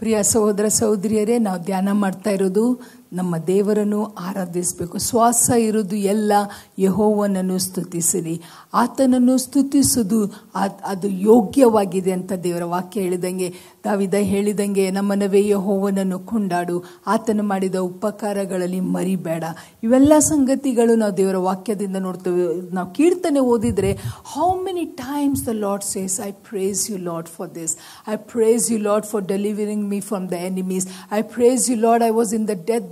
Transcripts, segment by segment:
ಪ್ರಿಯ ಸಹೋದರ ಸಹೋದರಿಯರೇ ನಾವು ಧ್ಯಾನ ಮಾಡ್ತಾ ಇರೋದು ನಮ್ಮ ದೇವರನ್ನು ಆರಾಧಿಸಬೇಕು ಶ್ವಾಸ ಇರೋದು ಎಲ್ಲ ಯಹೋವನನ್ನು ಸ್ತುತಿಸಿರಿ ಆತನನ್ನು ಸ್ತುತಿಸೋದು ಅದು ಯೋಗ್ಯವಾಗಿದೆ ಅಂತ ದೇವರ ವಾಕ್ಯ ಹೇಳಿದಂಗೆ ತಾವಿದ ಹೇಳಿದಂಗೆ ನಮ್ಮನವೇ ಯಹೋವನನ್ನು ಕೊಂಡಾಡು ಆತನು ಮಾಡಿದ ಉಪಕಾರಗಳಲ್ಲಿ ಮರಿಬೇಡ ಇವೆಲ್ಲ ಸಂಗತಿಗಳು ನಾವು ದೇವರ ವಾಕ್ಯದಿಂದ ನೋಡ್ತೇವೆ ನಾವು ಕೀರ್ತನೆ ಓದಿದರೆ how many times the Lord says I praise you Lord for this I praise you Lord for delivering me from the enemies I praise you Lord I was in the death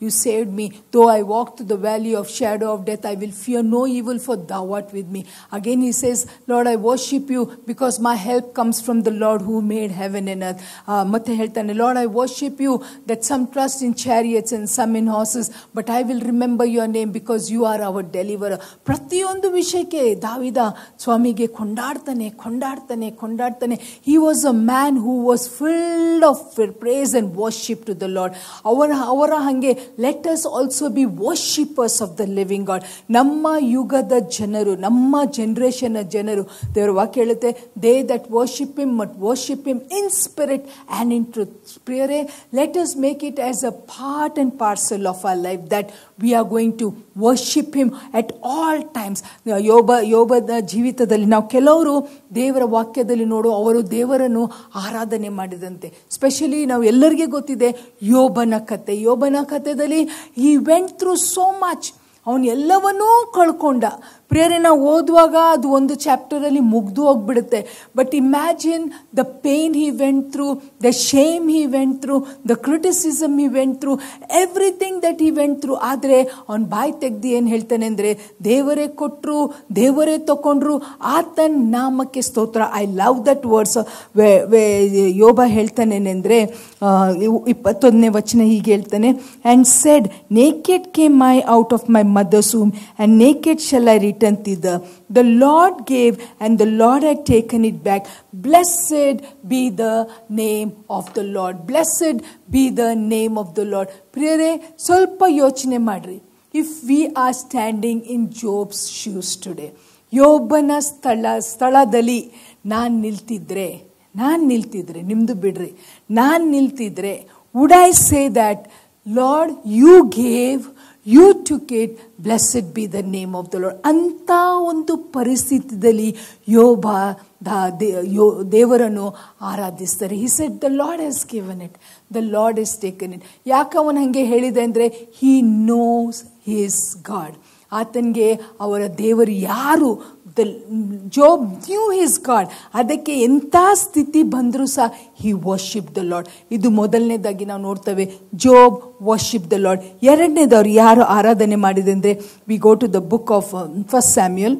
you saved me. Though I walk through the valley of shadow of death, I will fear no evil for thou art with me. Again he says, Lord, I worship you because my help comes from the Lord who made heaven and earth. Uh, Lord, I worship you that some trust in chariots and some in horses, but I will remember your name because you are our deliverer. ಪ್ರತಿಯೊಂದು ವಿಷಯಕ್ಕೆ ದಾವಿದ ಸ್ವಾಮಿಗೆ ಕೊಂಡಾಡ್ತಾನೆ ಕೊಂಡಾಡ್ತಾನೆ ಕೊಂಡಾಡ್ತಾನೆ was was a man who was full of praise and worship to the Lord ಅವರ ಅವರ ಹಾಗೆ let us also be worshippers of the living God ನಮ್ಮ ಯುಗದ ಜನರು ನಮ್ಮ ಜನ್ರೇಷನ್ನ ಜನರು ದೇವರ ವಾಕ್ಯ ಹೇಳುತ್ತೆ they that worship him must worship him in spirit and in truth ಪ್ರಿಯರೇ let us make it as a part and parcel of our life that we are going to worship him at all times ಯೋಬ ಯೋಬದ ಜೀವಿತದಲ್ಲಿ ನಾವು ಕೆಲವರು ದೇವರ ವಾಕ್ಯದಲ್ಲಿ ನೋಡು ಅವರು ದೇವರನ್ನು ಆರಾಧನೆ ಮಾಡಿದಂತೆ ಸ್ಪೆಷಲಿ ನಾವು ಎಲ್ಲರಿಗೆ ಗೊತ್ತಿದೆ ಯೋಬನ ಕತೆ ಯೋಬನ ಕಥೆದಲ್ಲಿ ಈ ವೆಂಟ್ ಥ್ರೂ ಸೋ ಮಚ್ ಅವನು ಎಲ್ಲವನ್ನೂ ಕಳ್ಕೊಂಡ ಪ್ರೇರೆನ ಓದುವಾಗ ಅದು ಒಂದು ಚಾಪ್ಟರಲ್ಲಿ ಮುಗ್ದು ಹೋಗ್ಬಿಡುತ್ತೆ but imagine the pain he went through the shame he went through the criticism he went through everything that he went through ಆದರೆ ಅವ್ನು ಬಾಯಿ ತೆಗ್ದು ಏನು ಹೇಳ್ತಾನೆ ಅಂದರೆ ದೇವರೇ ಕೊಟ್ಟರು ದೇವರೇ ತಗೊಂಡ್ರು ಆತನ ನಾಮಕ್ಕೆ ಸ್ತೋತ್ರ ಐ ಲವ್ ದಟ್ ವರ್ಡ್ಸ್ ಯೋಬ ಹೇಳ್ತಾನೇನೆಂದರೆ ಇಪ್ಪತ್ತೊಂದನೇ ವಚನ ಹೀಗೆ ಹೇಳ್ತಾನೆ and said naked came my out of my mother's womb and naked shall I return The Lord gave and the Lord had taken it back. Blessed be the name of the Lord. Blessed be the name of the Lord. Prere Solpa Yochine Madri. If we are standing in Job's shoes today, Yobana Stala Staladali Nan Niltidre. Nan Niltidre Nimdu Bidre. Nan Niltidre. Would I say that, Lord, you gave you took it blessed be the name of the Lord ಅಂಥ ಒಂದು ಪರಿಸ್ಥಿತಿಯಲ್ಲಿ ಯೋಬ ಯೋ ದೇವರನ್ನು ಆರಾಧಿಸ್ತಾರೆ he said the Lord has given it the Lord is taken it ಯಾಕೆ ಅವನು ಹಾಗೆ ಹೇಳಿದೆ ಅಂದರೆ ಹೀ ನೋಸ್ ಹೀಸ್ ಗಾಡ್ ಆತನಿಗೆ ಅವರ ದೇವರು ಯಾರು the Job knew his God ಅದಕ್ಕೆ ಎಂಥ ಸ್ಥಿತಿ ಬಂದರೂ ಸಹ ಹಿ ವಾಶಿಪ್ ದ ಲಾಡ್ ಇದು ಮೊದಲನೇದಾಗಿ ನಾವು ನೋಡ್ತೇವೆ ಜೋಬ್ ವರ್ಷಿಪ್ ದ ಲಾಡ್ ಎರಡನೇದವ್ರು ಯಾರು ಆರಾಧನೆ ಮಾಡಿದೆ ಅಂದರೆ we go to the book of first Samuel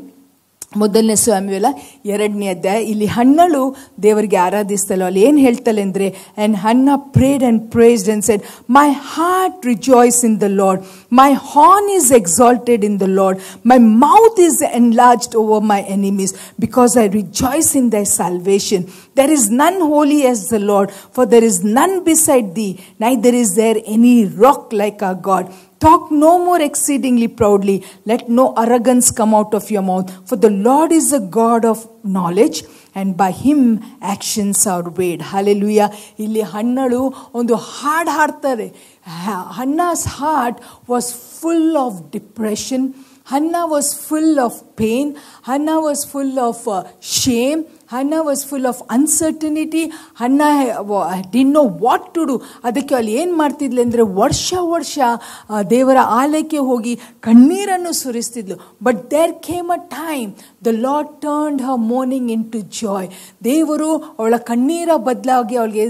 ಮೊದಲನೇ ಸ್ವಾಮಿಯಲ್ಲ ಎರಡನೇ ಅಧ್ಯಾಯ ಇಲ್ಲಿ ಹಣ್ಣಳು ದೇವರಿಗೆ ಆರಾಧಿಸ್ತಲ್ಲ ಅಲ್ಲಿ ಏನು ಹೇಳ್ತಾಳೆ ಅಂದರೆ and Hannah prayed and praised and said my heart rejoice in the Lord my horn is exalted in the Lord my mouth is enlarged over my enemies because I rejoice in thy salvation there is none holy as the Lord, for there is none beside thee, neither is there any rock like our God. Talk no more exceedingly proudly. Let no arrogance come out of your mouth. For the Lord is a God of knowledge, and by him actions are weighed hallelujah ಇಲ್ಲಿ ಹಣ್ಣಳು ಒಂದು ಹಾಡು ಹಾಡ್ತಾರೆ Hannah's heart was full of depression Hannah was full of pain Hannah was full of shame Hannah was full of uncertainty Hannah didn't know what to do ಅದಕ್ಕೆ ಅಲ್ಲಿ ಏನು ಮಾಡ್ತಿದ್ಲು ಅಂದರೆ ವರ್ಷ ವರ್ಷ ದೇವರ ಆಲಯಕ್ಕೆ ಹೋಗಿ ಕಣ್ಣೀರನ್ನು ಸುರಿಸ್ತಿದ್ಲು but there came a time the Lord turned her mourning into joy ದೇವರು ಅವಳ ಕಣ್ಣೀರ ಬದಲಾಗಿ ಅವಳಿಗೆ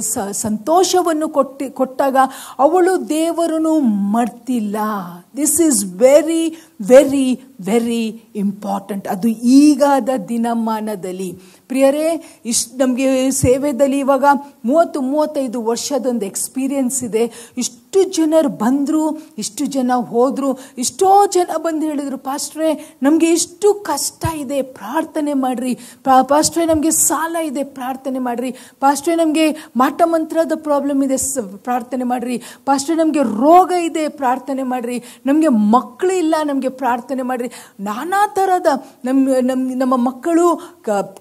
ಸಂತೋಷವನ್ನು ಕೊಟ್ಟು ಕೊಟ್ಟಾಗ ಅವಳು ದೇವರನ್ನು ಮರ್ತಿಲ್ಲ this is very very very important ಅದು ಈಗಾದ ದಿನಮಾನದಲ್ಲಿ ಪ್ರಿಯರೇ ಇಷ್ಟು ನಮಗೆ ಸೇವೆಯಲ್ಲಿ ಇವಾಗ ಮೂವತ್ತು ಮೂವತ್ತೈದು ವರ್ಷದೊಂದು ಎಕ್ಸ್ಪೀರಿಯನ್ಸ್ ಇದೆ ಇಷ್ಟು ಇಷ್ಟು ಜನರು ಬಂದರು ಇಷ್ಟು ಜನ ಹೋದರು ಇಷ್ಟೋ ಜನ ಬಂದು ಹೇಳಿದರು ಪಾಸ್ಟ್ರೇ ನಮಗೆ ಇಷ್ಟು ಕಷ್ಟ ಇದೆ ಪ್ರಾರ್ಥನೆ ಮಾಡಿರಿ ಪಾಸ್ಟ್ರೇ ನಮಗೆ ಸಾಲ ಇದೆ ಪ್ರಾರ್ಥನೆ ಮಾಡಿರಿ ಪಾಸ್ಟ್ರೇ ನಮಗೆ ಮಂತ್ರದ ಪ್ರಾಬ್ಲಮ್ ಇದೆ ಪ್ರಾರ್ಥನೆ ಮಾಡಿರಿ ಪಾಸ್ಟ್ರೇ ನಮಗೆ ರೋಗ ಇದೆ ಪ್ರಾರ್ಥನೆ ಮಾಡಿರಿ ನಮಗೆ ಮಕ್ಕಳು ಇಲ್ಲ ನಮಗೆ ಪ್ರಾರ್ಥನೆ ಮಾಡಿರಿ ನಾನಾ ಥರದ ನಮ್ಮ ನಮ್ಮ ನಮ್ಮ ಮಕ್ಕಳು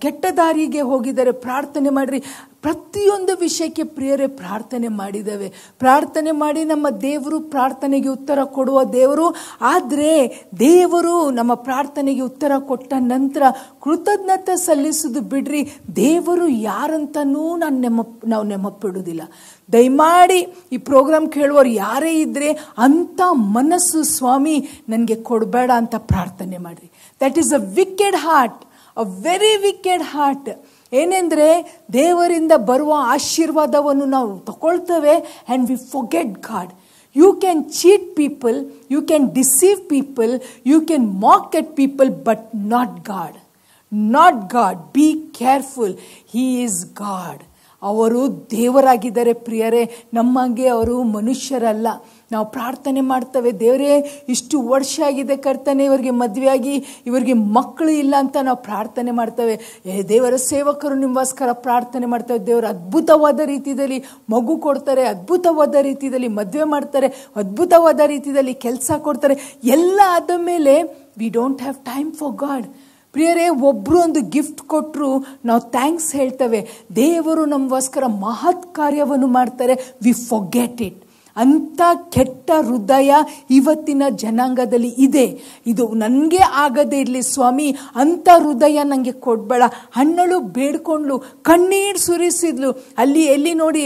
ಕೆಟ್ಟ ದಾರಿಗೆ ಹೋಗಿದ್ದಾರೆ ಪ್ರಾರ್ಥನೆ ಮಾಡಿರಿ ಪ್ರತಿಯೊಂದು ವಿಷಯಕ್ಕೆ ಪ್ರಿಯರೇ ಪ್ರಾರ್ಥನೆ ಮಾಡಿದ್ದೇವೆ ಪ್ರಾರ್ಥನೆ ಮಾಡಿ ನಮ್ಮ ದೇವರು ಪ್ರಾರ್ಥನೆಗೆ ಉತ್ತರ ಕೊಡುವ ದೇವರು ಆದರೆ ದೇವರು ನಮ್ಮ ಪ್ರಾರ್ಥನೆಗೆ ಉತ್ತರ ಕೊಟ್ಟ ನಂತರ ಕೃತಜ್ಞತೆ ಸಲ್ಲಿಸೋದು ಬಿಡ್ರಿ ದೇವರು ಯಾರಂತನೂ ನಾನು ನೆಮ್ಮಪ್ ನಾವು ನೆಮ್ಮಪ್ಪಿಡುವುದಿಲ್ಲ ದಯಮಾಡಿ ಈ ಪ್ರೋಗ್ರಾಮ್ ಕೇಳುವವರು ಯಾರೇ ಇದ್ದರೆ ಅಂಥ ಮನಸ್ಸು ಸ್ವಾಮಿ ನನಗೆ ಕೊಡಬೇಡ ಅಂತ ಪ್ರಾರ್ಥನೆ ಮಾಡಿರಿ that is a wicked heart a very wicked heart ಏನೆಂದರೆ ದೇವರಿಂದ ಬರುವ ಆಶೀರ್ವಾದವನ್ನು ನಾವು ತಗೊಳ್ತೇವೆ and we forget God you can cheat people you can deceive people you can mock at people but not God not God be careful he is God ಅವರು ದೇವರಾಗಿದ್ದಾರೆ ಪ್ರಿಯರೇ ನಮ್ಮಂಗೆ ಅವರು ಮನುಷ್ಯರಲ್ಲ ನಾವು ಪ್ರಾರ್ಥನೆ ಮಾಡ್ತೇವೆ ದೇವರೇ ಇಷ್ಟು ವರ್ಷ ಆಗಿದೆ ಕರ್ತನೆ ಇವರಿಗೆ ಮದುವೆಯಾಗಿ ಇವರಿಗೆ ಮಕ್ಕಳು ಇಲ್ಲ ಅಂತ ನಾವು ಪ್ರಾರ್ಥನೆ ಮಾಡ್ತೇವೆ ದೇವರ ಸೇವಕರು ನಿಮಗೋಸ್ಕರ ಪ್ರಾರ್ಥನೆ ಮಾಡ್ತೇವೆ ದೇವರು ಅದ್ಭುತವಾದ ರೀತಿಯಲ್ಲಿ ಮಗು ಕೊಡ್ತಾರೆ ಅದ್ಭುತವಾದ ರೀತಿಯಲ್ಲಿ ಮದುವೆ ಮಾಡ್ತಾರೆ ಅದ್ಭುತವಾದ ರೀತಿಯಲ್ಲಿ ಕೆಲಸ ಕೊಡ್ತಾರೆ ಎಲ್ಲ ಆದ ಮೇಲೆ we don't have time for God ಪ್ರಿಯರೇ ಒಬ್ಬರು ಒಂದು ಗಿಫ್ಟ್ ಕೊಟ್ಟರು ನಾವು ಥ್ಯಾಂಕ್ಸ್ ಹೇಳ್ತೇವೆ ದೇವರು ನಮಗೋಸ್ಕರ ಮಹತ್ ಕಾರ್ಯವನ್ನು ಮಾಡ್ತಾರೆ ವಿ ಫೊಗೆಟ್ ಇಟ್ ಅಂಥ ಕೆಟ್ಟ ಹೃದಯ ಇವತ್ತಿನ ಜನಾಂಗದಲ್ಲಿ ಇದೆ ಇದು ನನಗೆ ಆಗದೇ ಇರಲಿ ಸ್ವಾಮಿ ಅಂಥ ಹೃದಯ ನನಗೆ ಕೊಡ್ಬೇಡ ಹಣ್ಣಳು ಬೇಡ್ಕೊಂಡ್ಲು ಕಣ್ಣೀರು ಸುರಿಸಿದ್ಲು ಅಲ್ಲಿ ಎಲ್ಲಿ ನೋಡಿ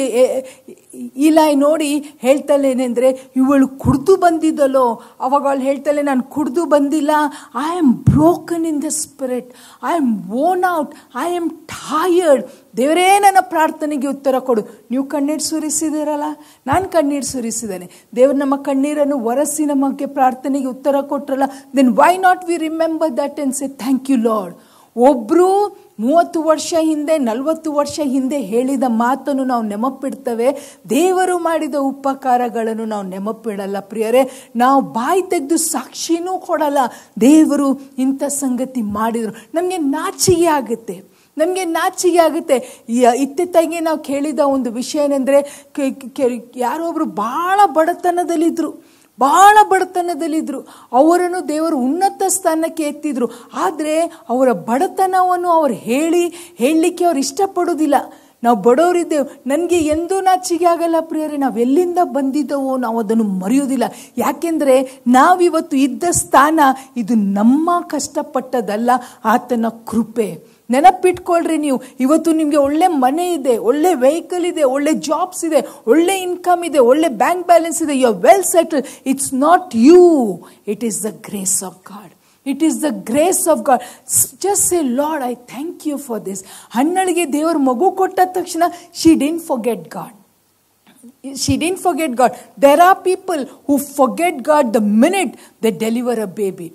ಇಲಾಯ್ ನೋಡಿ ಹೇಳ್ತಲೇನೆಂದರೆ ಇವಳು ಕುಡಿದು ಬಂದಿದ್ದಲೋ ಅವಾಗ ಅವಳು ಹೇಳ್ತಾಳೆ ನಾನು ಕುಡಿದು ಬಂದಿಲ್ಲ I am broken in the spirit I am worn out I am tired ದೇವರೇ ನನ್ನ ಪ್ರಾರ್ಥನೆಗೆ ಉತ್ತರ ಕೊಡು ನೀವು ಕಣ್ಣೀರು ಸುರಿಸಿದಿರಲ್ಲ ನಾನು ಕಣ್ಣೀರು ಸುರಿಸಿದ್ದೇನೆ ದೇವರು ನಮ್ಮ ಕಣ್ಣೀರನ್ನು ಒರೆಸಿ ನಮಗೆ ಪ್ರಾರ್ಥನೆಗೆ ಉತ್ತರ ಕೊಟ್ರಲ್ಲ then why not we remember that and say thank you Lord ಒಬ್ಬರು ಮೂವತ್ತು ವರ್ಷ ಹಿಂದೆ ನಲವತ್ತು ವರ್ಷ ಹಿಂದೆ ಹೇಳಿದ ಮಾತನ್ನು ನಾವು ನೆಮಪಿಡ್ತೇವೆ ದೇವರು ಮಾಡಿದ ಉಪಕಾರಗಳನ್ನು ನಾವು ನೆಮಪಿಡಲ್ಲ ಪ್ರಿಯರೇ ನಾವು ಬಾಯಿ ತೆಗೆದು ಸಾಕ್ಷಿನೂ ಕೊಡಲ್ಲ ದೇವರು ಇಂಥ ಸಂಗತಿ ಮಾಡಿದರು ನಮಗೆ ನಾಚಿಗೆ ಆಗುತ್ತೆ ನಮಗೆ ನಾಚಿಗೆ ಆಗುತ್ತೆ ಇತ್ತೆತ್ತಾಗಿ ನಾವು ಕೇಳಿದ ಒಂದು ವಿಷಯ ಏನೆಂದರೆ ಯಾರೋ ಒಬ್ಬರು ಭಾಳ ಬಡತನದಲ್ಲಿದ್ದರು ಬಹಳ ಬಡತನದಲ್ಲಿದ್ದರು ಅವರನ್ನು ದೇವರು ಉನ್ನತ ಸ್ಥಾನಕ್ಕೆ ಎತ್ತಿದ್ರು ಆದರೆ ಅವರ ಬಡತನವನ್ನು ಅವರು ಹೇಳಿ ಹೇಳಲಿಕ್ಕೆ ಅವ್ರು ಇಷ್ಟಪಡೋದಿಲ್ಲ ನಾವು ಬಡವರಿದ್ದೇವೆ ನನಗೆ ಎಂದೂ ನಾಚಿಗೆ ಆಗಲ್ಲ ಪ್ರಿಯರೇ ಎಲ್ಲಿಂದ ಬಂದಿದ್ದವೋ ನಾವು ಅದನ್ನು ಮರೆಯೋದಿಲ್ಲ ಯಾಕೆಂದರೆ ನಾವಿವತ್ತು ಇದ್ದ ಸ್ಥಾನ ಇದು ನಮ್ಮ ಕಷ್ಟಪಟ್ಟದಲ್ಲ ಆತನ ಕೃಪೆ ನೆನಪಿಟ್ಕೊಳ್ರಿ ನೀವು ಇವತ್ತು ನಿಮಗೆ ಒಳ್ಳೆ ಮನೆ ಇದೆ ಒಳ್ಳೆ ವೆಹಿಕಲ್ ಇದೆ ಒಳ್ಳೆ ಜಾಬ್ಸ್ ಇದೆ ಒಳ್ಳೆ ಇನ್ಕಮ್ ಇದೆ ಒಳ್ಳೆ ಬ್ಯಾಂಕ್ ಬ್ಯಾಲೆನ್ಸ್ ಇದೆ you are well settle it's not you it is the grace of God it is the grace of God just a Lord I thank you for this ಹನ್ನಳಿಗೆ ದೇವರ ಮಗು ಕೊಟ್ಟ ತಕ್ಷಣ she didn't forget God she didn't forget God. There are people who forget God the minute they deliver a baby.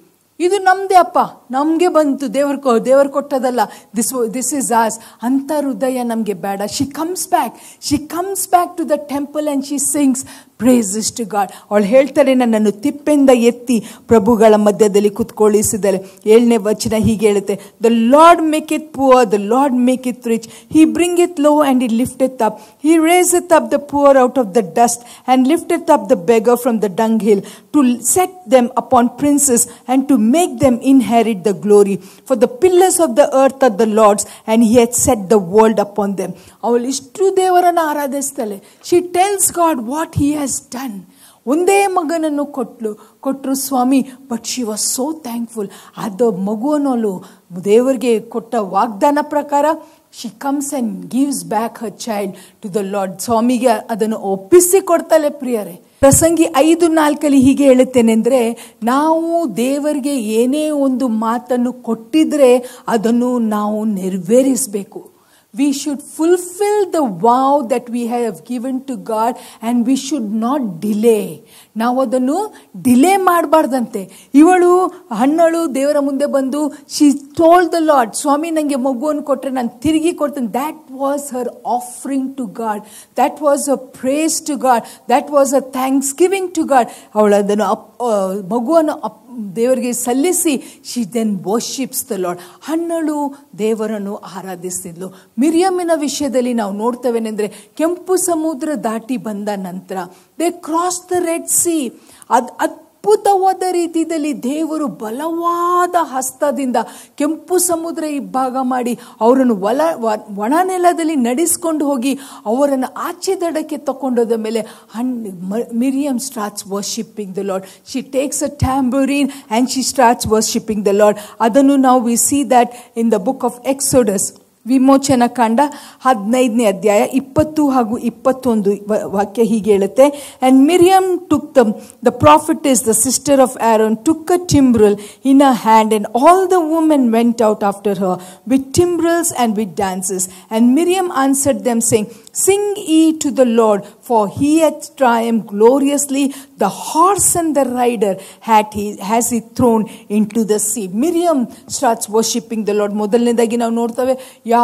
ಇದು ನಮ್ಮದೇ ಅಪ್ಪ ನಮಗೆ ಬಂತು ದೇವ್ರ ಕೊ ದೇವರು ಕೊಟ್ಟದಲ್ಲ ದಿಸ್ ದಿಸ್ ಇಸ್ ಆಸ್ ಅಂತ ಹೃದಯ ನಮಗೆ ಬೇಡ she comes back she comes back to the temple and she sings praises to God ಅವಳು ಹೇಳ್ತಾರೆ ನನ್ನನ್ನು ತಿಪ್ಪೆಂದ ಎತ್ತಿ ಪ್ರಭುಗಳ ಮಧ್ಯದಲ್ಲಿ ಕುತ್ಕೊಳ್ಳಿಸಿದಳೆ ಏಳನೇ ವಚನ ಹೀಗೆ ಹೇಳುತ್ತೆ the Lord maketh poor the Lord maketh rich he bringeth low and it lifteth up he raiseth up the poor out of the dust and lifteth up the beggar from the dunghill to set them upon princes and to make them inherit the glory for the pillars of the earth are the Lord's and he hath set the world upon them ಅವಳು ಇಷ್ಟು ದೇವರನ್ನು ಆರಾಧಿಸ್ತಾಳೆ she tells God what he has has done ಒಂದೇ ಮಗನನ್ನು ಕೊಟ್ಟಲು ಕೊಟ್ಟರು ಸ್ವಾಮಿ but she was so thankful ಅದು ಮಗುವನೋಲು ದೇವರಿಗೆ ಕೊಟ್ಟ ವಾಗ್ದಾನ ಪ್ರಕಾರ she comes and gives back her child to the Lord ಸ್ವಾಮಿಗೆ ಅದನ್ನು ಒಪ್ಪಿಸಿ ಕೊಡ್ತಾಳೆ ಪ್ರಿಯರೇ ಪ್ರಸಂಗಿ ಐದು ನಾಲ್ಕಲ್ಲಿ ಹೀಗೆ ಹೇಳುತ್ತೇನೆಂದರೆ ನಾವು ದೇವರಿಗೆ ಏನೇ ಒಂದು ಮಾತನ್ನು ಕೊಟ್ಟಿದ್ರೆ ಅದನ್ನು ನಾವು ನೆರವೇರಿಸಬೇಕು We should fulfill the vow that we have given to God and we should not delay. ನಾವು ಅದನ್ನು ಡಿಲೇ ಮಾಡಬಾರ್ದಂತೆ ಇವಳು ಹಣ್ಣಳು ದೇವರ ಮುಂದೆ ಬಂದು ಶಿ ಟೋಲ್ ದ ಲಾಡ್ ಸ್ವಾಮಿ ನನಗೆ ಮಗುವನ್ನು ಕೊಟ್ಟರೆ ನಾನು ತಿರುಗಿ ಕೊಡ್ತೇನೆ that was her offering to God that was a praise to God that was a thanksgiving to God ಅವಳು ಅದನ್ನು ಅಪ್ ಮಗುವನ್ನು ಅಪ್ ದೇವರಿಗೆ ಸಲ್ಲಿಸಿ she then worships the Lord ಹಣ್ಣಳು ದೇವರನ್ನು ಆರಾಧಿಸ್ತಿದ್ಲು ಮಿರಿಯಮ್ಮಿನ ವಿಷಯದಲ್ಲಿ ನಾವು ನೋಡ್ತೇವೆ ಕೆಂಪು ಸಮುದ್ರ ದಾಟಿ ಬಂದ ನಂತರ ದೇ ಕ್ರಾಸ್ ದ ರೆಡ್ಸ್ ನಡೆಸಿ ಅದು ಅದ್ಭುತವಾದ ರೀತಿಯಲ್ಲಿ ದೇವರು ಬಲವಾದ ಹಸ್ತದಿಂದ ಕೆಂಪು ಸಮುದ್ರ ಇಬ್ಬಾಗ ಮಾಡಿ ಅವರನ್ನು ಒಲ ಒಣ ನೆಲದಲ್ಲಿ ನಡೆಸ್ಕೊಂಡು ಹೋಗಿ ಅವರನ್ನು ಆಚೆ ದಡಕ್ಕೆ ತಕೊಂಡೋದ ಮೇಲೆ ಹಣ್ Miriam starts worshipping the Lord she takes a tambourine and she starts worshipping the Lord ಅದನ್ನು ನಾವು we see that in the book of Exodus ವಿಮೋಚನ ಕಾಂಡ ಹದಿನೈದನೇ ಅಧ್ಯಾಯ ಇಪ್ಪತ್ತು ಹಾಗೂ ಇಪ್ಪತ್ತೊಂದು ವಾಕ್ಯ ಹೀಗೆ ಹೇಳುತ್ತೆ and Miriam took the the prophet is the sister of Aaron took a timbrel in a hand and all the women went out after her with timbrels and with dances and Miriam answered them sang Sing ye to the Lord, for he hath triumphed gloriously. The horse and the rider he, has he thrown into the sea. Miriam starts worshipping the Lord. ಮೊದಲನೇದಾಗಿ ನಾವು ನೋಡ್ತೇವೆ ಯಾ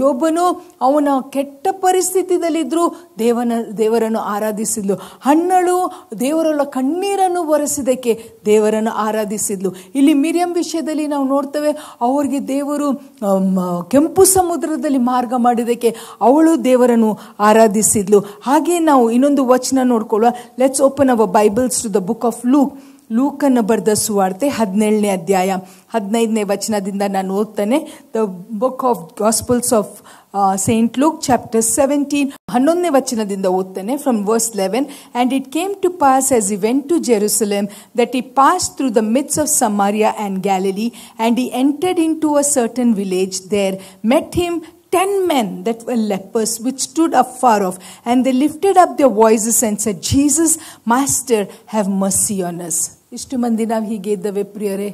ಯೋಬನು ಅವನ ಕೆಟ್ಟ ಪರಿಸ್ಥಿತಿಯಲ್ಲಿದ್ದರೂ ದೇವನ ದೇವರನ್ನು ಆರಾಧಿಸಿದ್ಲು ಹಣ್ಣಳು ದೇವರಲ್ಲ ಕಣ್ಣೀರನ್ನು ಒರೆಸಿದ್ದಕ್ಕೆ ದೇವರನ್ನು ಆರಾಧಿಸಿದ್ಲು ಇಲ್ಲಿ ಮಿರಿಯಂ ವಿಷಯದಲ್ಲಿ ನಾವು ನೋಡ್ತೇವೆ ಅವರಿಗೆ ದೇವರು ಕೆಂಪು ಸಮುದ್ರದಲ್ಲಿ ಮಾರ್ಗ ಮಾಡಿದಕ್ಕೆ ಅವಳು ದೇವ ದೇವರನ್ನು ಆರಾಧಿಸಿದ್ಲು ಹಾಗೆ ನಾವು ಇನ್ನೊಂದು ವಚನ ನೋಡ್ಕೊಳ್ಳುವ let's open our Bibles to the book of Luke ಲೂಕನ್ನು ಬರೆದ ಸುವಾರ್ತೆ ಹದಿನೇಳನೇ ಅಧ್ಯಾಯ ಹದಿನೈದನೇ ವಚನದಿಂದ ನಾನು ಓದ್ತಾನೆ the book of gospels of Saint Luke chapter seventeen ಹನ್ನೊಂದನೇ ವಚನದಿಂದ ಓದ್ತಾನೆ from verse eleven and it came to pass as he went to Jerusalem that he passed through the midst of Samaria and Galilee and he entered into a certain village there met him ten men that were lepers, which stood afar off, and they lifted up their voices and said, Jesus, Master, have mercy on us. ಇಷ್ಟು ಮಂದಿ ನಾವು ಹೀಗೆ ಇದ್ದಾವೆ ಪ್ರಿಯರೇ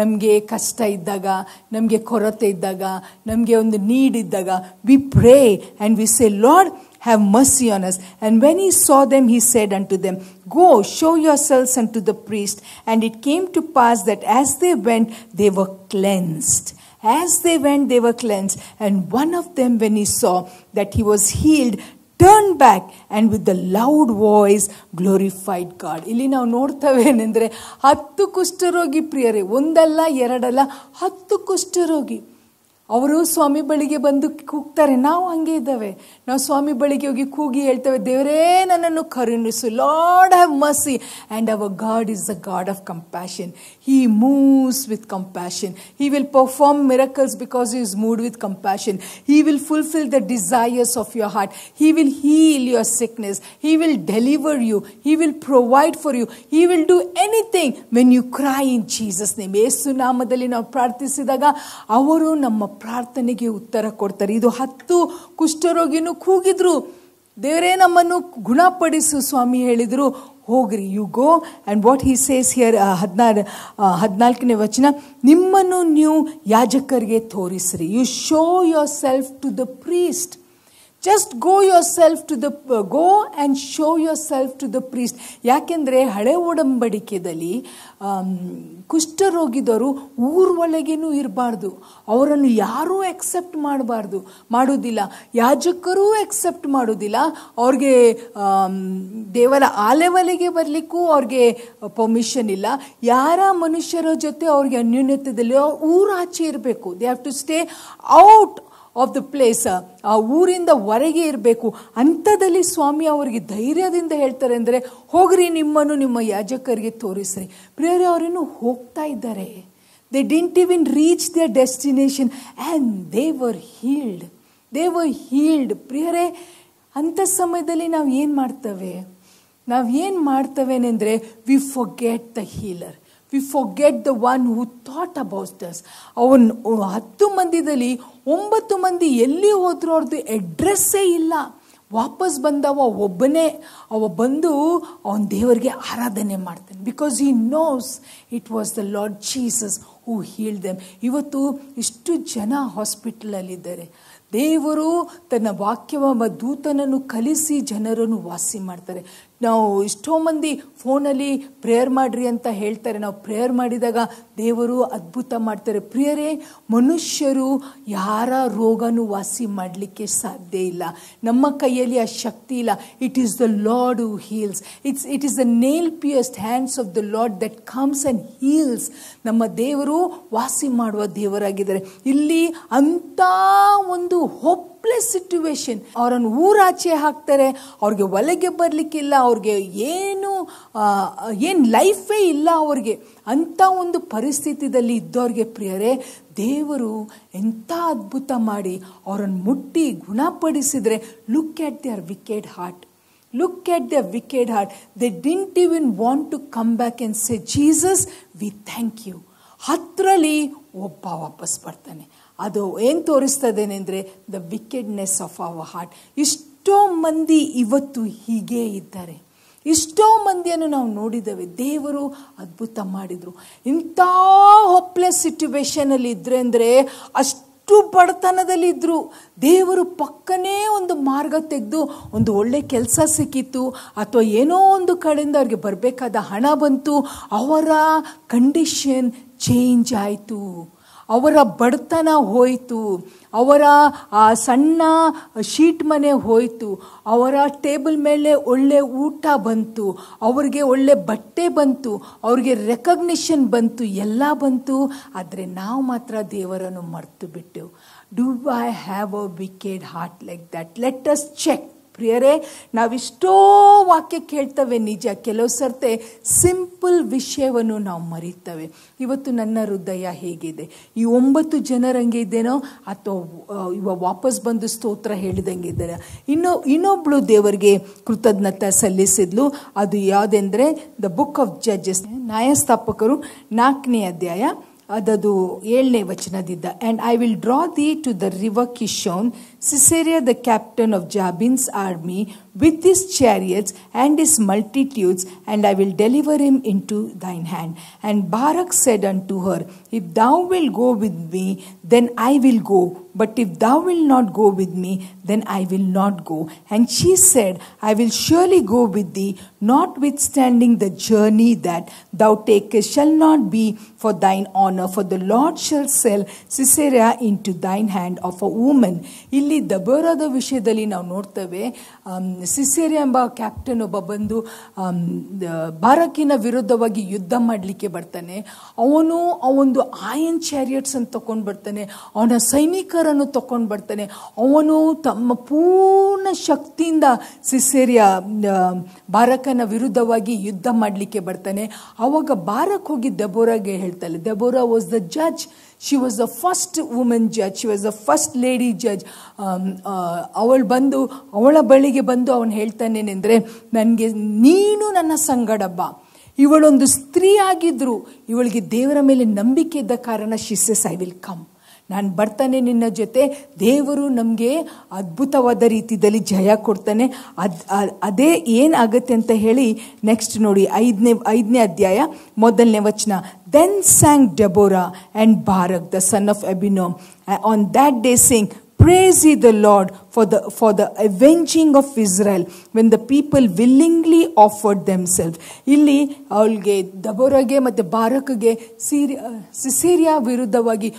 ನಮಗೆ ಕಷ್ಟ ಇದ್ದಾಗ ನಮಗೆ ಕೊರತೆ ಇದ್ದಾಗ ನಮಗೆ ಒಂದು ನೀಡ್ ಇದ್ದಾಗ we pray and we say Lord have mercy on us. And when he saw them, he said unto them, Go, show yourselves unto the priest. And it came to pass that as they went, they were cleansed. As they went, they were cleansed. And one of them, when he saw that he was healed, turn back and with the loud voice glorified God ಇಲ್ಲಿ ನಾವು ನೋಡ್ತೇವೆ ಏನೆಂದರೆ ಹತ್ತು ಕುಷ್ಠರೋಗಿ ಪ್ರಿಯರೇ ಒಂದಲ್ಲ ಎರಡಲ್ಲ ಹತ್ತು ಕುಷ್ಠರೋಗಿ ಅವರು ಸ್ವಾಮಿ ಬಳಿಗೆ ಬಂದು ಕೂಗ್ತಾರೆ ನಾವು ಹಂಗೆ ಇದ್ದಾವೆ ನಾವು ಸ್ವಾಮಿ ಬಳಿಗೆ ಹೋಗಿ ಕೂಗಿ ಹೇಳ್ತೇವೆ ದೇವರೇ ನನ್ನನ್ನು ಕರುಣಿಸು Lord have mercy and our God is the God of compassion he moves with compassion. He will perform miracles because He is moved with compassion. He will fulfill the desires of your heart. He will heal your sickness. He will deliver you. He will provide for you. He will do anything when you cry in Jesus' name. ಯೇಸು ನಾಮದಲ್ಲಿ ನಾವು ಪ್ರಾರ್ಥಿಸಿದಾಗ ಅವರು ನಮ್ಮ ಪ್ರಾರ್ಥನೆಗೆ ಉತ್ತರ ಕೊಡ್ತಾರೆ ಇದು ಹತ್ತು ಕುಷ್ಠರೋಗಿನೂ ಕೂಗಿದ್ರು ದೇವರೇ ನಮ್ಮನ್ನು ಗುಣಪಡಿಸು ಸ್ವಾಮಿ ಹೇಳಿದರು ಹೋಗ್ರಿ you go and what he says here ಹದಿನಾರು ಹದಿನಾಲ್ಕನೇ ವಚನ ನಿಮ್ಮನ್ನು ನೀವು ಯಾಜಕರಿಗೆ ತೋರಿಸ್ರಿ you show yourself to the priest just go yourself to the go and show yourself to the priest ಯಾಕೆಂದರೆ ಹಳೆ ಒಡಂಬಡಿಕೆಯಲ್ಲಿ um, ಕುಷ್ಠರೋಗಿದವರು ಊರ ಒಳಗೇನೂ ಇರಬಾರ್ದು ಅವರನ್ನು ಯಾರೂ ಎಕ್ಸೆಪ್ಟ್ ಮಾಡಬಾರ್ದು ಮಾಡೋದಿಲ್ಲ ಯಾಜಕರೂ ಎಕ್ಸೆಪ್ಟ್ ಮಾಡೋದಿಲ್ಲ ಅವ್ರಿಗೆ um, ದೇವರ ಆಲೆವಲೆಗೆ ಬರಲಿಕ್ಕೂ ಅವ್ರಿಗೆ ಪರ್ಮಿಷನ್ uh, ಇಲ್ಲ ಯಾರ ಮನುಷ್ಯರ ಜೊತೆ ಅವ್ರಿಗೆ ಊರು ಆಚೆ ಇರಬೇಕು they have to stay out of the place ಆ ಊರಿಂದ ಹೊರಗೆ ಇರಬೇಕು ಅಂಥದಲ್ಲಿ ಸ್ವಾಮಿ ಅವರಿಗೆ ಧೈರ್ಯದಿಂದ ಹೇಳ್ತಾರೆ ಅಂದರೆ ಹೋಗ್ರಿ ನಿಮ್ಮನ್ನು ನಿಮ್ಮ ಯಾಜಕರಿಗೆ ತೋರಿಸ್ರಿ ಪ್ರಿಯರೇ ಅವರೇನು ಹೋಗ್ತಾ ಇದ್ದಾರೆ they didn't win reach the destination and they were healed they were healed ಪ್ರಿಯರೇ ಅಂಥ ಸಮಯದಲ್ಲಿ ನಾವು ಏನು ಮಾಡ್ತೇವೆ ನಾವು ಏನು ಅಂದರೆ we get the healer we get the one who thought about thus ಅವನ್ ಹತ್ತು ಮಂದಿದಲ್ಲಿ ಒಂಬತ್ತು ಮಂದಿ ಎಲ್ಲಿ ಹೋದರೂ ಅವ್ರದ್ದು ಎಡ್ರೆಸ್ಸೇ ಇಲ್ಲ ವಾಪಸ್ ಬಂದವ ಒಬ್ಬನೇ ಅವ ಬಂದು ಅವನ ದೇವರಿಗೆ ಆರಾಧನೆ ಮಾಡ್ತಾನೆ because he knows it was the Lord Jesus who heal them ಇವತ್ತು ಇಷ್ಟು ಜನ ಹಾಸ್ಪಿಟಲಲ್ಲಿದ್ದಾರೆ ದೇವರು ತನ್ನ ವಾಕ್ಯವ ದೂತನನ್ನು ಕಲಿಸಿ ಜನರನ್ನು ವಾಸಿ ಮಾಡ್ತಾರೆ ನಾವು ಎಷ್ಟೋ ಮಂದಿ ಫೋನಲ್ಲಿ ಪ್ರೇಯರ್ ಮಾಡ್ರಿ ಅಂತ ಹೇಳ್ತಾರೆ ನಾವು ಪ್ರೇಯರ್ ಮಾಡಿದಾಗ ದೇವರು ಅದ್ಭುತ ಮಾಡ್ತಾರೆ ಪ್ರಿಯರೇ ಮನುಷ್ಯರು ಯಾರ ರೋಗನೂ ವಾಸಿ ಮಾಡಲಿಕ್ಕೆ ಸಾಧ್ಯ ಇಲ್ಲ ನಮ್ಮ ಕೈಯಲ್ಲಿ ಆ ಶಕ್ತಿ ಇಲ್ಲ it is the Lord who heals it's it is the nail pierced hands of the Lord that comes and heals ನಮ್ಮ ದೇವರು ವಾಸಿ ಮಾಡುವ ದೇವರಾಗಿದ್ದಾರೆ ಇಲ್ಲಿ ಅಂಥ ಒಂದು ಹೊಪ್ಪು ಹೋಪ್ಲೆಸ್ ಸಿಟುವೇಶನ್ ಅವರನ್ನು ಊರಾಚೆ ಹಾಕ್ತಾರೆ ಅವ್ರಿಗೆ ಒಲೆಗೆ ಬರಲಿಕ್ಕಿಲ್ಲ ಅವ್ರಿಗೆ ಏನು ಏನು ಲೈಫೇ ಇಲ್ಲ ಅವ್ರಿಗೆ ಅಂಥ ಒಂದು ಪರಿಸ್ಥಿತಿಯಲ್ಲಿ ಇದ್ದವ್ರಿಗೆ ಪ್ರಿಯರೇ ದೇವರು ಎಂಥ ಅದ್ಭುತ ಮಾಡಿ ಅವರನ್ನು ಮುಟ್ಟಿ ಗುಣಪಡಿಸಿದರೆ look at our wicked heart look at the wicked heart they didn't you even want to come back and say Jesus we thank you ಹತ್ತರಲ್ಲಿ ಒಬ್ಬ ವಾಪಸ್ ಬರ್ತಾನೆ ಅದು ಏನು ತೋರಿಸ್ತದೇನೆಂದರೆ the wickedness of our heart ಇಷ್ಟೋ ಮಂದಿ ಇವತ್ತು ಹೀಗೆ ಇದ್ದಾರೆ ಎಷ್ಟೋ ಮಂದಿಯನ್ನು ನಾವು ನೋಡಿದ್ದೇವೆ ದೇವರು ಅದ್ಭುತ ಮಾಡಿದರು ಇಂಥ ಹೊಪ್ಲೆಸ್ ಸಿಟ್ಯುವೇಷನಲ್ಲಿ ಇದ್ದರೆ ಅಂದರೆ ಅಷ್ಟು ಬಡತನದಲ್ಲಿದ್ದರು ದೇವರು ಪಕ್ಕನೇ ಒಂದು ಮಾರ್ಗ ತೆಗೆದು ಒಂದು ಒಳ್ಳೆ ಕೆಲಸ ಸಿಕ್ಕಿತ್ತು ಅಥವಾ ಏನೋ ಒಂದು ಕಡೆಯಿಂದ ಅವ್ರಿಗೆ ಬರಬೇಕಾದ ಹಣ ಬಂತು ಅವರ ಕಂಡೀಷನ್ ಚೇಂಜ್ ಆಯಿತು ಅವರ ಬಡತನ ಹೋಯಿತು ಅವರ ಆ ಸಣ್ಣ ಶೀಟ್ ಮನೆ ಹೋಯಿತು ಅವರ ಟೇಬಲ್ ಮೇಲೆ ಒಳ್ಳೆ ಊಟ ಬಂತು ಅವ್ರಿಗೆ ಒಳ್ಳೆ ಬಟ್ಟೆ ಬಂತು ಅವ್ರಿಗೆ ರೆಕಗ್ನಿಷನ್ ಬಂತು ಎಲ್ಲ ಬಂತು ಆದರೆ ನಾವು ಮಾತ್ರ ದೇವರನ್ನು ಮರೆತು ಬಿಟ್ಟೆವು do I have a wicked heart like that let us check ಪ್ರಿಯರೇ ನಾವಿಷ್ಟೋ ವಾಕ್ಯ ಕೇಳ್ತವೆ ನಿಜ ಕೆಲವು ಸರ್ತೆ ಸಿಂಪಲ್ ವಿಷಯವನ್ನು ನಾವು ಮರೀತವೆ ಇವತ್ತು ನನ್ನ ಹೃದಯ ಹೇಗಿದೆ ಈ ಒಂಬತ್ತು ಜನರಂಗೆ ಇದ್ದೇನೋ ಅಥವಾ ಇವ ವಾಪಸ್ ಬಂದು ಸ್ತೋತ್ರ ಹೇಳಿದಂಗೆ ಇದ್ದಾರೆ ಇನ್ನೊ ಇನ್ನೊಬ್ಳು ದೇವರಿಗೆ ಕೃತಜ್ಞತೆ ಸಲ್ಲಿಸಿದ್ಲು ಅದು ಯಾವುದೆಂದರೆ ದ ಬುಕ್ ಆಫ್ ಜಡ್ಜಸ್ ನ್ಯಾಯಸ್ಥಾಪಕರು ನಾಲ್ಕನೇ ಅಧ್ಯಾಯ ಅದದು ಏಳನೇ ವಚನದಿದ್ದ and I will draw thee to the river Kishon Sisera the captain of Jabin's army with his chariots and his multitudes, and I will deliver him into thine hand. And Barak said unto her, If thou wilt go with me, then I will go. But if thou wilt not go with me, then I will not go. And she said, I will surely go with thee, notwithstanding the journey that thou takest shall not be for thine honor, for the Lord shall sell Sisera into thine hand of a woman. ಇಲ್ಲಿ ದಬರಾದ ವಿಷಯದಲ್ಲಿ ನಾವು ನೋಡ್ತೇವೆ ಸಿಸೇರಿ ಎಂಬ captain ಒಬ್ಬ ಬಂದು ಬಾರಕಿನ ವಿರುದ್ಧವಾಗಿ ಯುದ್ಧ ಮಾಡಲಿಕ್ಕೆ ಬರ್ತಾನೆ ಅವನು ಒಂದು ಆಯನ್ ಚಾರಿಯಟ್ಸ್ ಅನ್ನು ತಗೊಂಡು ಬರ್ತಾನೆ ಅವನ ಸೈನಿಕರನ್ನು ತಗೊಂಡು ಬರ್ತಾನೆ ಅವನು ತಮ್ಮ ಪೂರ್ಣ ಶಕ್ತಿಯಿಂದ ಸಿಸೇರಿಯ ಬಾರಕನ ವಿರುದ್ಧವಾಗಿ ಯುದ್ಧ ಮಾಡಲಿಕ್ಕೆ ಬರ್ತಾನೆ ಆವಾಗ ಬಾರಕ್ ಹೋಗಿ ದೆಬೋರಾಗೆ ಹೇಳ್ತಾಳೆ Deborah was the judge she was the first women judge she was the first lady judge ಅವಳು ಬಂದು ಅವಳ ಬಳಿಗೆ ಬಂದು ಅವನು ಹೇಳ್ತಾನೇನೆಂದರೆ ನನಗೆ ನೀನು ನನ್ನ ಸಂಗಡಬ್ಬ ಇವಳೊಂದು ಸ್ತ್ರೀ ಆಗಿದ್ದರು ಇವಳಿಗೆ ದೇವರ ಮೇಲೆ ನಂಬಿಕೆ ಇದ್ದ ಕಾರಣ ಶಿಸ್ಸಸ್ ಐ ವಿಲ್ ಕಮ್ ನಾನು ಬರ್ತಾನೆ ನಿನ್ನ ಜೊತೆ ದೇವರು ನಮಗೆ ಅದ್ಭುತವಾದ ರೀತಿಯಲ್ಲಿ ಜಯ ಕೊಡ್ತಾನೆ ಅದು ಅದೇ ಏನಾಗುತ್ತೆ ಅಂತ ಹೇಳಿ ನೆಕ್ಸ್ಟ್ ನೋಡಿ ಐದನೇ ಐದನೇ ಅಧ್ಯಾಯ ಮೊದಲನೇ ವಚನ Then sang Deborah and Barak, the son of Abinom, on that day, saying, Praise ye the Lord for the, for the avenging of Israel when the people willingly offered themselves. ಇಲ್ಲಿ ಅವಳಿಗೆ ದಬೋರಗೆ ಮತ್ತು ಬಾರಕ್ಗೆ ಸಿರಿ Virudavagi, ವಿರುದ್ಧವಾಗಿ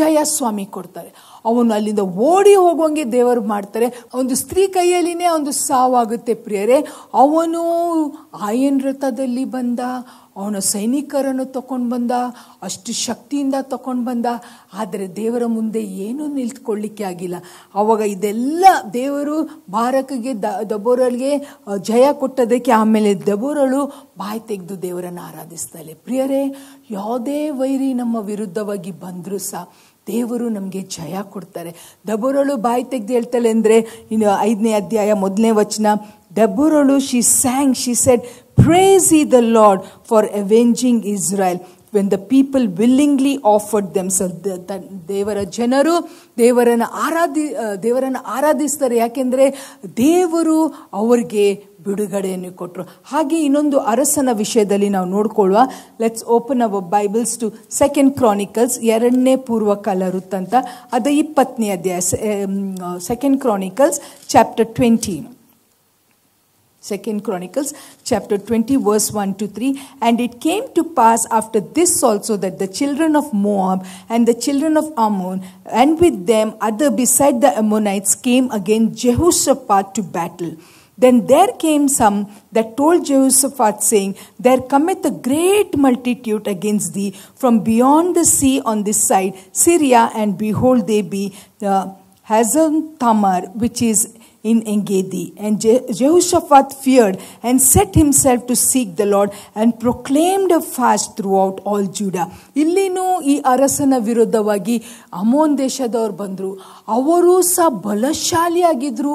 Jaya Swami ಸ್ವಾಮಿ ಕೊಡ್ತಾರೆ ಅವನು ಅಲ್ಲಿಂದ ಓಡಿ ಹೋಗೋಂಗೆ ದೇವರು ಮಾಡ್ತಾರೆ ಒಂದು ಸ್ತ್ರೀ ಕೈಯಲ್ಲಿನೇ ಒಂದು ಸಾವಾಗುತ್ತೆ ಪ್ರಿಯರೇ ಅವನು ಆಯನ್ ರಥದಲ್ಲಿ ಬಂದ ಅವನ ಸೈನಿಕರನ್ನು ತಗೊಂಡು ಬಂದ ಅಷ್ಟು ಶಕ್ತಿಯಿಂದ ತಗೊಂಡು ಬಂದ ಆದರೆ ದೇವರ ಮುಂದೆ ಏನೂ ನಿಲ್ತ್ಕೊಳ್ಳಿಕ್ಕೆ ಆಗಿಲ್ಲ ಆವಾಗ ಇದೆಲ್ಲ ದೇವರು ಬಾರಕಿಗೆ ದ ದಬೋರಳಿಗೆ ಜಯ ಕೊಟ್ಟದಕ್ಕೆ ಆಮೇಲೆ ದಬೋರಳು ಬಾಯಿ ತೆಗೆದು ದೇವರನ್ನು ಆರಾಧಿಸ್ತಾಳೆ ಪ್ರಿಯರೇ ಯಾವುದೇ ವೈರಿ ನಮ್ಮ ವಿರುದ್ಧವಾಗಿ ಬಂದರೂ ಸಹ ದೇವರು ನಮಗೆ ಜಯ ಕೊಡ್ತಾರೆ ದಬೋರಳು ಬಾಯಿ ತೆಗೆದು ಹೇಳ್ತಾಳೆ ಅಂದರೆ ಇನ್ನು ಐದನೇ ಅಧ್ಯಾಯ ಮೊದಲನೇ ವಚನ ಡಬ್ಬುರಳು she sang she said Praise ye the Lord for avenging Israel. When the people willingly offered themselves, ದೇವರ ಜನರು ದೇವರನ್ನು ಆರಾಧಿ ದೇವರನ್ನು ಆರಾಧಿಸ್ತಾರೆ ಯಾಕೆಂದರೆ ದೇವರು ಅವರಿಗೆ ಬಿಡುಗಡೆಯನ್ನು ಕೊಟ್ಟರು ಹಾಗೆ ಇನ್ನೊಂದು ಅರಸನ ವಿಷಯದಲ್ಲಿ ನಾವು ನೋಡ್ಕೊಳ್ಳುವ let's open our Bibles to second Chronicles ಎರಡನೇ ಪೂರ್ವಕಾಲ ವೃತ್ತಂತ ಅದು ಇಪ್ಪತ್ತನೇ ಅಧ್ಯಾಯ second Chronicles chapter twenty Second Chronicles chapter 20 verse 1 to 3. And it came to pass after this also that the children of Moab and the children of Ammon and with them other beside the Ammonites came against Jehoshaphat to battle. Then there came some that told Jehoshaphat, saying, There cometh a great multitude against thee from beyond the sea on this side, Syria, and behold, they be uh, Hazan Tamar, which is in Engedi. And Je- Jehoshaphat feared and set himself to seek the Lord and proclaimed a fast throughout all Judah. ಇಲ್ಲಿನೂ ಈ ಅರಸನ ವಿರುದ್ಧವಾಗಿ ಅಮೋನ್ ದೇಶದವ್ರು ಬಂದರು ಅವರು ಸಹ ಬಲಶಾಲಿಯಾಗಿದ್ದರು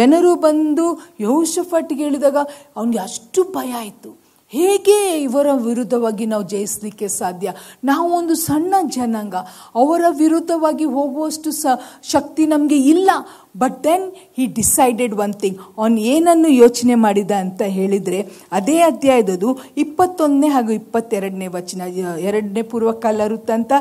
ಜನರು ಬಂದು ಯೌಶಫಟ್ಗೆ ಹೇಳಿದಾಗ ಅವನಿಗೆ ಅಷ್ಟು ಭಯ ಆಯಿತು ಹೇಗೆ ಇವರ ವಿರುದ್ಧವಾಗಿ ನಾವು ಜಯಿಸಲಿಕ್ಕೆ ಸಾಧ್ಯ ನಾವು ಒಂದು ಸಣ್ಣ ಜನಾಂಗ ಅವರ ವಿರುದ್ಧವಾಗಿ ಹೋಗುವಷ್ಟು ಸ ಶಕ್ತಿ ನಮಗೆ ಇಲ್ಲ but then he decided one thing ಅವನು ಏನನ್ನು ಯೋಚನೆ ಮಾಡಿದ ಅಂತ ಹೇಳಿದರೆ ಅದೇ ಅಧ್ಯಾಯದದು ಇಪ್ಪತ್ತೊಂದನೇ ಹಾಗೂ ಇಪ್ಪತ್ತೆರಡನೇ ವಚನ ಎರಡನೇ ಪೂರ್ವಕಾಲ ವೃತ್ತಾಂತ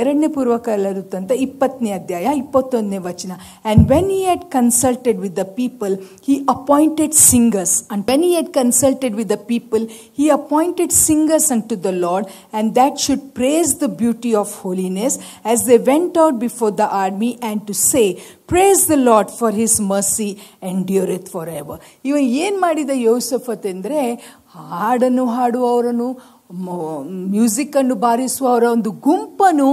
ಎರಡನೇ ಪೂರ್ವಕಾಲ ವೃತ್ತಾಂತ ಇಪ್ಪತ್ತನೇ ಅಧ್ಯಾಯ ಇಪ್ಪತ್ತೊಂದನೇ ವಚನ and when he had consulted with the people he appointed singers and when he had consulted with the people he appointed singers and to the Lord and that should praise the beauty of holiness as they went out before the army and to say Praise the Lord for His mercy endureth for ever ಇವ ಏನು ಮಾಡಿದ ಯೋಸಫತ್ ಅಂದರೆ ಹಾಡನ್ನು ಹಾಡುವವರನ್ನು ಬಾರಿಸುವ ಅವರ ಒಂದು ಗುಂಪನ್ನು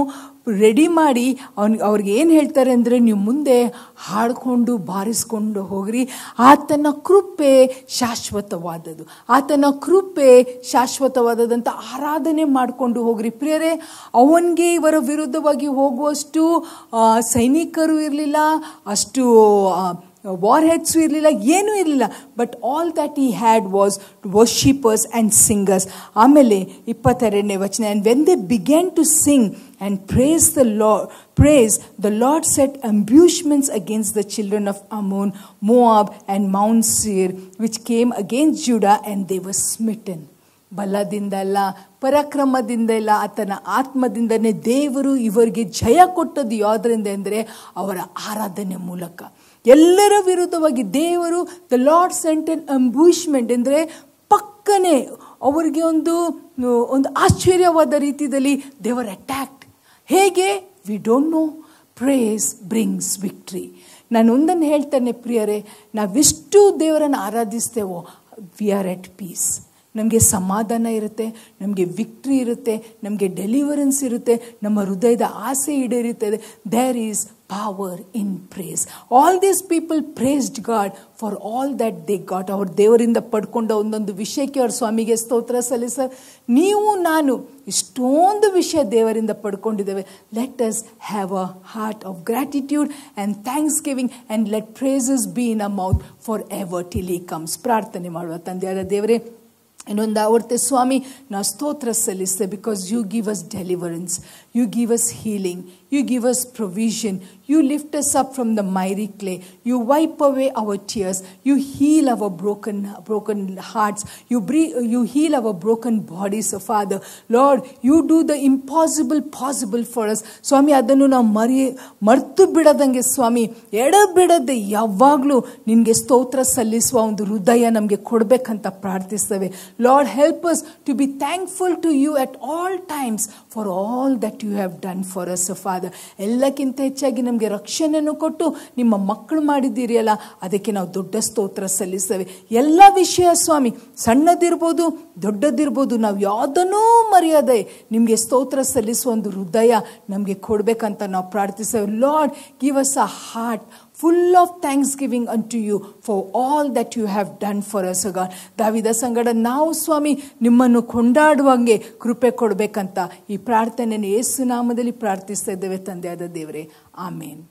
ready ಮಾಡಿ ಅವ್ನು ಅವ್ರಿಗೆ ಏನು ಹೇಳ್ತಾರೆ ಅಂದರೆ ನೀವು ಮುಂದೆ ಹಾಡಿಕೊಂಡು ಬಾರಿಸ್ಕೊಂಡು ಹೋಗ್ರಿ ಆತನ ಕೃಪೆ ಶಾಶ್ವತವಾದದ್ದು ಆತನ ಕೃಪೆ ಶಾಶ್ವತವಾದದಂತ ಆರಾಧನೆ ಮಾಡಿಕೊಂಡು ಹೋಗ್ರಿ ಪ್ರಿಯರೇ ಅವನಿಗೆ ಇವರ ವಿರುದ್ಧವಾಗಿ ಹೋಗುವಷ್ಟು ಸೈನಿಕರು ಇರಲಿಲ್ಲ ಅಷ್ಟು warheads ಇರಲಿಲ್ಲ ಏನೂ ಇರಲಿಲ್ಲ but all that he had was worshippers and singers ಆಮೇಲೆ ಇಪ್ಪತ್ತೆರಡನೇ ವಚನ and when they began to sing and praise the Lord praise, the Lord set ambushments against the children of Ammon, Moab, and Mount Seir, which came against Judah, and they were smitten. ಬಲದಿಂದ ಅಲ್ಲ ಪರಾಕ್ರಮದಿಂದ ಇಲ್ಲ ಆತನ ಆತ್ಮದಿಂದನೇ ದೇವರು ಇವರಿಗೆ ಜಯ ಕೊಟ್ಟದ್ದು ಯಾವುದರಿಂದ ಅಂದರೆ ಅವರ ಆರಾಧನೆ ಮೂಲಕ ಎಲ್ಲರ ವಿರುದ್ಧವಾಗಿ ದೇವರು the Lord sent an ambushment ಅಂದರೆ ಪಕ್ಕನೆ ಅವರಿಗೆ ಒಂದು ಒಂದು ಆಶ್ಚರ್ಯವಾದ ರೀತಿಯಲ್ಲಿ ದೇವರ್ ಅಟ್ಯಾಕ್ಟ್ ಹೇಗೆ we don't know praise brings victory ನಾನು ಒಂದನ್ನು ಹೇಳ್ತೇನೆ ಪ್ರಿಯರೇ ನಾವೆಷ್ಟು ದೇವರನ್ನು ಆರಾಧಿಸ್ತೇವೋ ವಿ ಆರ್ ಎಟ್ ಪೀಸ್ ನಮಗೆ ಸಮಾಧಾನ ಇರುತ್ತೆ ನಮಗೆ ವಿಕ್ಟ್ರಿ ಇರುತ್ತೆ ನಮಗೆ ಡೆಲಿವರೆನ್ಸ್ ಇರುತ್ತೆ ನಮ್ಮ ಹೃದಯದ ಆಸೆ ಈಡೇರುತ್ತದೆ there is power in praise. All these people praised God for all that they got. ಅವ್ರ ದೇವರಿಂದ ಪಡ್ಕೊಂಡ ಒಂದೊಂದು ವಿಷಯಕ್ಕೆ ಅವ್ರ ಸ್ವಾಮಿಗೆ ಸ್ತೋತ್ರ ಸಲ್ಲಿಸ ನೀವು ನಾನು ಇಷ್ಟೊಂದು ವಿಷಯ ದೇವರಿಂದ ಪಡ್ಕೊಂಡಿದ್ದೇವೆ let us have a heart of gratitude and thanksgiving and let praises be in a mouth for ever till he comes ಪ್ರಾರ್ಥನೆ ಮಾಡುವ ತಂದೆಯಾದ ದೇವರೇ ಇನ್ನೊಂದು ಆವರ್ತೆ ಸ್ವಾಮಿ ನಾವು ಸ್ತೋತ್ರ ಸಲ್ಲಿಸ್ತೇವೆ because you give us deliverance you give us healing. You give us provision. You lift us up from the miry clay. You wipe away our tears. You heal our broken, broken hearts. You, breathe, you heal our broken bodies, so Father. Lord, you do the impossible possible for us. ಸ್ವಾಮಿ ಅದನ್ನು ನಾವು ಮರಿ ಮರ್ತು ಬಿಡದಂಗೆ ಸ್ವಾಮಿ ಎಡಬಿಡದೆ ಯಾವಾಗಲೂ ನಿನಗೆ ಸ್ತೋತ್ರ ಸಲ್ಲಿಸುವ ಒಂದು ಹೃದಯ ನಮಗೆ ಕೊಡಬೇಕಂತ ಪ್ರಾರ್ಥಿಸ್ತೇವೆ Lord help us to be thankful to you at all times for all that you have done for us Father ಎಲ್ಲಕ್ಕಿಂತ ಹೆಚ್ಚಾಗಿ ನಮಗೆ ರಕ್ಷಣೆಯನ್ನು ಕೊಟ್ಟು ನಿಮ್ಮ ಮಕ್ಕಳು ಮಾಡಿದ್ದೀರಿ ಅಲ್ಲ ಅದಕ್ಕೆ ನಾವು ದೊಡ್ಡ ಸ್ತೋತ್ರ ಸಲ್ಲಿಸ್ತೇವೆ ಎಲ್ಲ ವಿಷಯ ಸ್ವಾಮಿ ಸಣ್ಣದಿರ್ಬೋದು ದೊಡ್ಡದಿರ್ಬೋದು ನಾವು ಯಾವುದನ್ನೂ ಮರ್ಯಾದೆ ನಿಮಗೆ ಸ್ತೋತ್ರ ಸಲ್ಲಿಸುವ ಒಂದು ಹೃದಯ ನಮಗೆ ಕೊಡಬೇಕಂತ ನಾವು ಪ್ರಾರ್ಥಿಸ್ತೇವೆ Lord give us a heart full of thanksgiving unto you all all you you have done for a God. ದಾವಿದ ಸಂಗಡ ನಾವು ಸ್ವಾಮಿ ನಿಮ್ಮನ್ನು ಕೊಂಡಾಡುವಂಗೆ ಕೃಪೆ ಕೊಡಬೇಕಂತ ಈ ಪ್ರಾರ್ಥನೆಯನ್ನು ಯೇಸು ನಾಮದಲ್ಲಿ ಪ್ರಾರ್ಥಿಸ್ತಾ ಇದ್ದೇವೆ ತಂದೆಯಾದ ದೇವರೇ ಆಮೇನ್